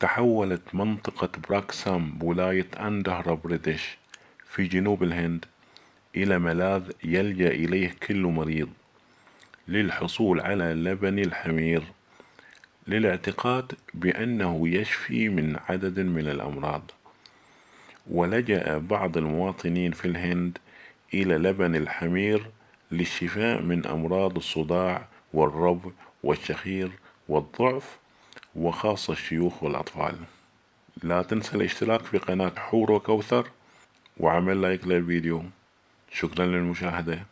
تحولت منطقة براكسام بولاية أندهرا بريتش في جنوب الهند إلى ملاذ يلجأ إليه كل مريض للحصول على لبن الحمير للاعتقاد بأنه يشفي من عدد من الأمراض ولجأ بعض المواطنين في الهند إلى لبن الحمير للشفاء من أمراض الصداع والربو والشخير والضعف وخاصة الشيوخ والأطفال لا تنسى الاشتراك في قناة حور وكوثر وعمل لايك للفيديو شكرا للمشاهدة